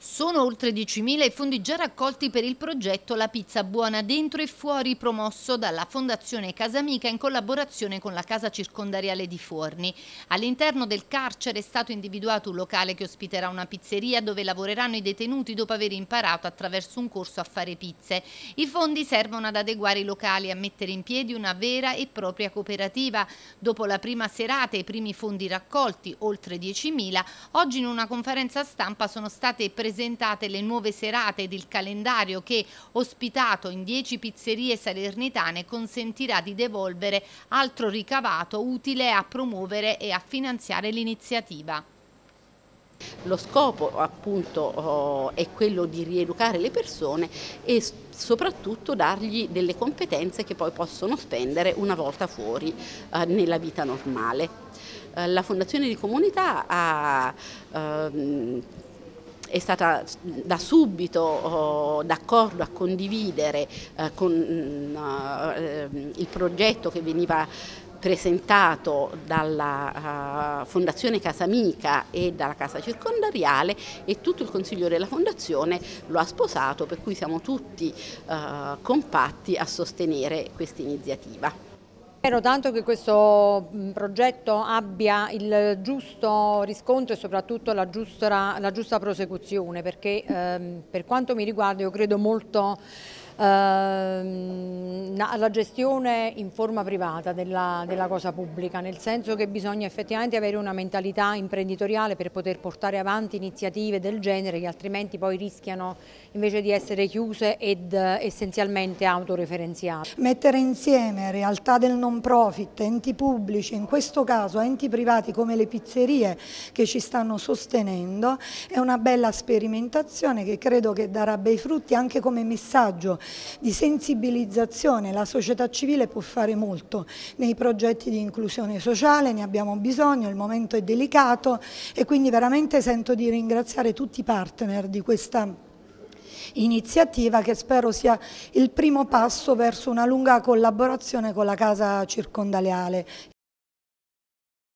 Sono oltre 10.000 i fondi già raccolti per il progetto La pizza buona dentro e fuori promosso dalla Fondazione Casamica in collaborazione con la Casa Circondariale di Forni. All'interno del carcere è stato individuato un locale che ospiterà una pizzeria dove lavoreranno i detenuti dopo aver imparato attraverso un corso a fare pizze. I fondi servono ad adeguare i locali a mettere in piedi una vera e propria cooperativa. Dopo la prima serata e i primi fondi raccolti, oltre 10.000, oggi in una conferenza stampa sono state presentate presentate le nuove serate ed il calendario che, ospitato in 10 pizzerie salernitane, consentirà di devolvere altro ricavato utile a promuovere e a finanziare l'iniziativa. Lo scopo appunto oh, è quello di rieducare le persone e soprattutto dargli delle competenze che poi possono spendere una volta fuori eh, nella vita normale. Eh, la Fondazione di Comunità ha ehm, è stata da subito oh, d'accordo a condividere eh, con mm, eh, il progetto che veniva presentato dalla uh, Fondazione Casamica e dalla Casa Circondariale e tutto il Consiglio della Fondazione lo ha sposato per cui siamo tutti compatti a sostenere questa iniziativa. Spero tanto che questo mm, progetto abbia il giusto riscontro e soprattutto la giusta, la giusta prosecuzione perché ehm, per quanto mi riguarda io credo molto ehm, alla gestione in forma privata della, della, cosa pubblica, nel senso che bisogna effettivamente avere una mentalità imprenditoriale per poter portare avanti iniziative del genere che altrimenti poi rischiano invece di essere chiuse ed eh, essenzialmente autoreferenziate. Mettere insieme realtà del non profit, enti pubblici, in questo caso enti privati come le pizzerie che ci stanno sostenendo, è una bella sperimentazione che credo che darà bei frutti anche come messaggio di sensibilizzazione giovane, la società civile può fare molto nei progetti di inclusione sociale, ne abbiamo bisogno, il momento è delicato e quindi veramente sento di ringraziare tutti i partner di questa iniziativa che spero sia il primo passo verso una lunga collaborazione con la Casa Circondaleale.